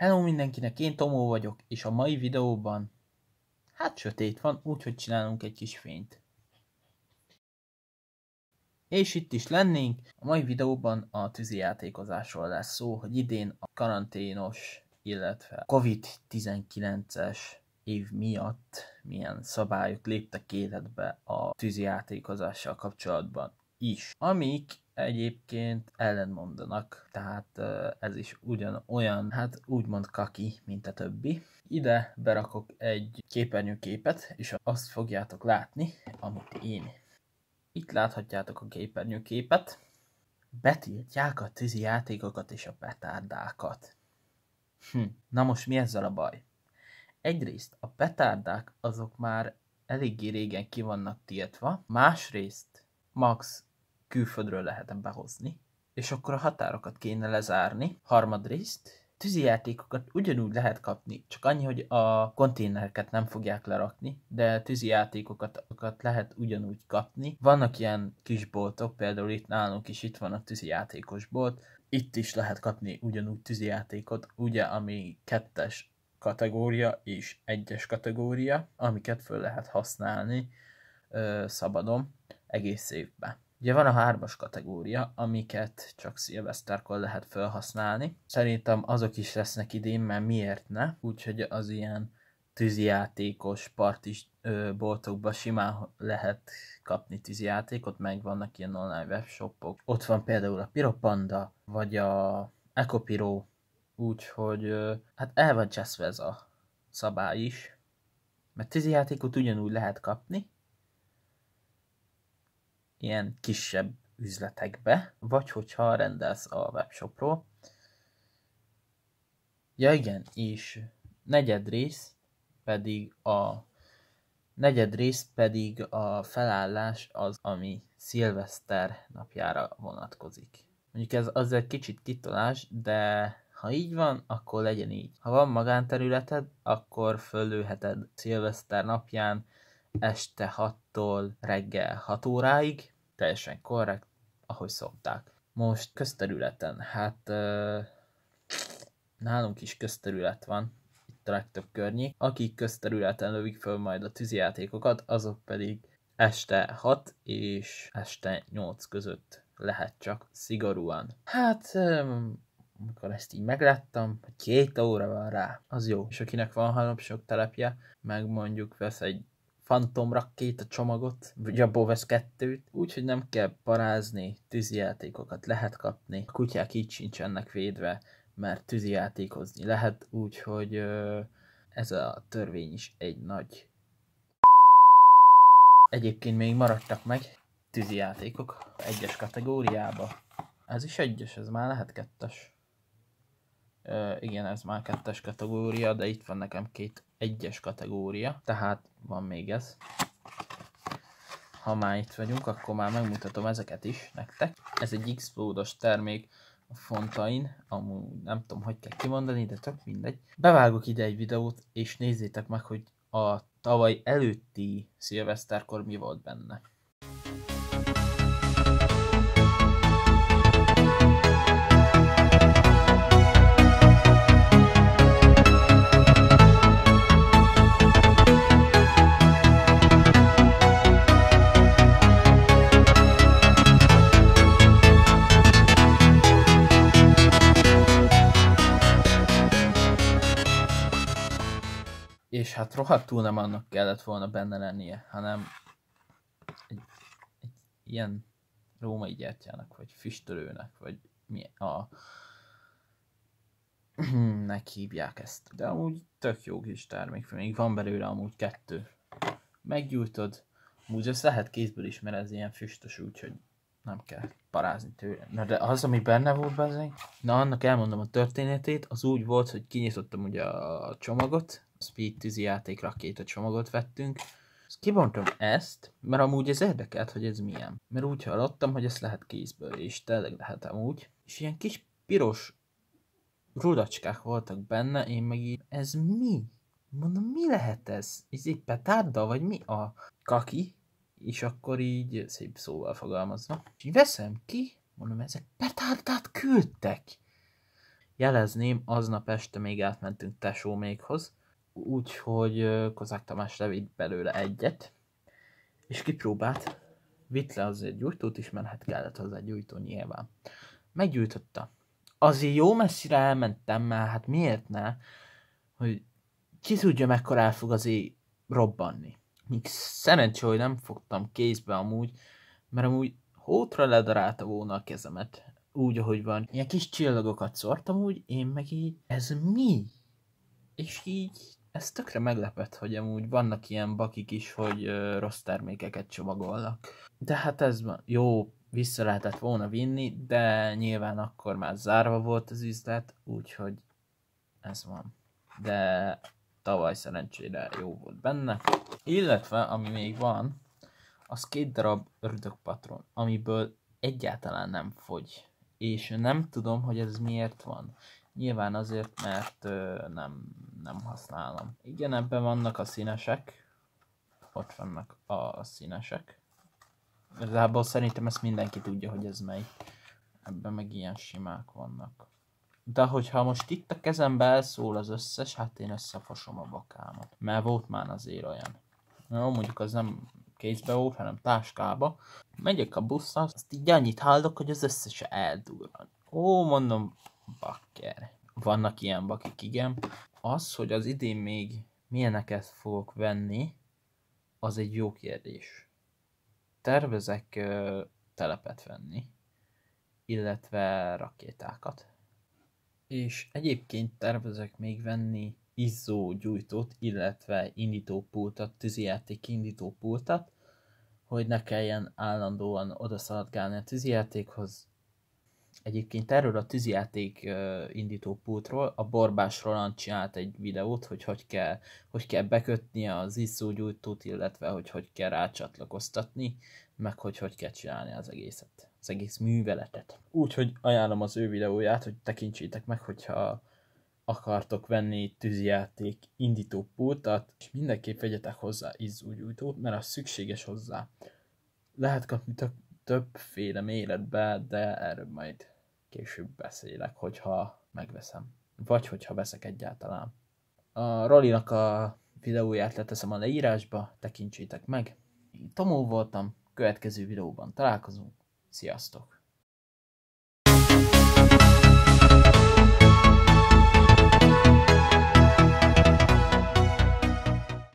Hello mindenkinek, én Tomó vagyok, és a mai videóban... Hát sötét van, úgyhogy csinálunk egy kis fényt. És itt is lennénk, a mai videóban a játékozásról lesz szó, hogy idén a karanténos, illetve COVID-19-es év miatt milyen szabályok léptek életbe a játékozással kapcsolatban is, amik egyébként ellenmondanak, tehát ez is ugyan olyan, hát úgymond kaki, mint a többi. Ide berakok egy képernyőképet, és azt fogjátok látni, amit én. Itt láthatjátok a képernyőképet. Betiltják a tűzi játékokat és a petárdákat. Hm, na most mi ezzel a baj? Egyrészt a petárdák azok már eléggé régen ki vannak tiltva, másrészt max külföldről lehetem behozni, és akkor a határokat kéne lezárni. Harmadrészt, játékokat ugyanúgy lehet kapni, csak annyi, hogy a konténereket nem fogják lerakni, de tűzijátékokat lehet ugyanúgy kapni. Vannak ilyen kis boltok, például itt nálunk is itt van a játékos bolt, itt is lehet kapni ugyanúgy játékot, ugye, ami kettes kategória és egyes kategória, amiket föl lehet használni ö, szabadon egész évben. Ugye van a hármas kategória, amiket csak szilveszterkor lehet felhasználni. Szerintem azok is lesznek idén, mert miért ne? Úgyhogy az ilyen tűzijátékos partis ö, boltokba simán lehet kapni tűzijátékot, meg vannak ilyen online webshopok. Ott van például a Piropanda, vagy a Ecopiro, úgyhogy ö, hát el van cseszve ez a szabály is, mert tűzijátékot ugyanúgy lehet kapni, ilyen kisebb üzletekbe, vagy hogyha rendelsz a webshopról. Ja igen, és negyed rész pedig a negyed rész pedig a felállás az, ami szilveszter napjára vonatkozik. Mondjuk ez az egy kicsit kitolás, de ha így van, akkor legyen így. Ha van magánterületed, akkor fölülheted szilveszter napján este 6-tól reggel 6 óráig, teljesen korrekt, ahogy szokták. Most közterületen, hát nálunk is közterület van, itt a legtöbb környék. Akik közterületen lövik föl majd a tűzijátékokat, azok pedig este 6 és este 8 között lehet csak szigorúan. Hát, amikor ezt így megláttam, hogy két óra van rá, az jó. És akinek van halopsok telepje, meg mondjuk vesz egy Phantom rakéta csomagot, vagy Boves 2-t, úgyhogy nem kell parázni, tűzijátékokat lehet kapni. A kutyák így sincsenek védve, mert tűzijátékozni lehet, úgyhogy ez a törvény is egy nagy Egyébként még maradtak meg tűzijátékok egyes kategóriába. Ez is egyes, ez már lehet kettes igen, ez már kettes kategória, de itt van nekem két egyes kategória, tehát van még ez. Ha már itt vagyunk, akkor már megmutatom ezeket is nektek. Ez egy x termék, a Fontain, amúgy nem tudom, hogy kell kimondani, de tök mindegy. Bevágok ide egy videót, és nézzétek meg, hogy a tavaly előtti szilveszterkor mi volt benne. hát rohadtul nem annak kellett volna benne lennie, hanem egy, egy ilyen római gyertyának, vagy füstölőnek, vagy mi a... nek hívják ezt. De amúgy tök jó kis termék, még van belőle amúgy kettő. Meggyújtod, amúgy ezt lehet kézből is, mert ez ilyen füstös, úgyhogy nem kell parázni tőle. Na de az, ami benne volt benne, na annak elmondom a történetét, az úgy volt, hogy kinyitottam ugye a csomagot, Speed rakéta csomagot vettünk. Ezt kibontom ezt, mert amúgy ez érdekelt, hogy ez milyen. Mert úgy hallottam, hogy ezt lehet kézből és tényleg lehet amúgy. És ilyen kis piros rudacskák voltak benne, én meg így, ez mi? Mondom, mi lehet ez? Ez egy petárda, vagy mi a kaki? És akkor így szép szóval fogalmazva. És így veszem ki, mondom, ezek petárdát küldtek. Jelezném, aznap este még átmentünk tesómékhoz, úgyhogy Kozák Tamás levitt belőle egyet, és kipróbált, vitt le az egy gyújtót is, mert hát kellett hozzá gyújtó nyilván. Meggyújtotta. Azért jó messzire elmentem, mert hát miért ne, hogy ki tudja mekkora el fog azért robbanni. Még szerencsé, hogy nem fogtam kézbe amúgy, mert amúgy hótra ledarálta volna a kezemet, úgy, ahogy van. Ilyen kis csillagokat szortam úgy, én meg így, ez mi? És így ez tökre meglepett, hogy amúgy vannak ilyen bakik is, hogy ö, rossz termékeket csomagolnak. De hát ez jó, vissza lehetett volna vinni, de nyilván akkor már zárva volt az üzlet, úgyhogy ez van. De tavaly szerencsére jó volt benne. Illetve, ami még van, az két darab ördögpatron, amiből egyáltalán nem fogy. És nem tudom, hogy ez miért van. Nyilván azért, mert ö, nem, nem használom. Igen, ebben vannak a színesek. Ott vannak a színesek. Igazából szerintem ezt mindenki tudja, hogy ez mely. Ebben meg ilyen simák vannak. De hogyha most itt a kezembe elszól az összes, hát én összefosom a bakámat. Mert volt már azért olyan. Jó, mondjuk az nem kézbe volt, hanem táskába. Megyek a busszal, azt így annyit hallok, hogy az összes eldurran. Ó, mondom, bakker. Vannak ilyen bakik, igen. Az, hogy az idén még milyeneket fogok venni, az egy jó kérdés. Tervezek ö, telepet venni, illetve rakétákat. És egyébként tervezek még venni izzó gyújtót, illetve indítópultat, tűzijáték indítópultat, hogy ne kelljen állandóan odaszaladgálni a tűzijátékhoz, Egyébként erről a tűzijáték indító pultról a Borbás Roland csinált egy videót, hogy hogy kell, hogy kell bekötni az iszógyújtót, illetve hogy hogy kell rácsatlakoztatni, meg hogy hogy kell csinálni az egészet, az egész műveletet. Úgyhogy ajánlom az ő videóját, hogy tekintsétek meg, hogyha akartok venni tűzijáték indító pultat, és mindenképp vegyetek hozzá iszógyújtót, mert az szükséges hozzá. Lehet kapni tök többféle méretbe, de erről majd később beszélek, hogyha megveszem. Vagy hogyha veszek egyáltalán. A Rolinak a videóját leteszem a leírásba, tekintsétek meg. Én Tomó voltam, következő videóban találkozunk. Sziasztok!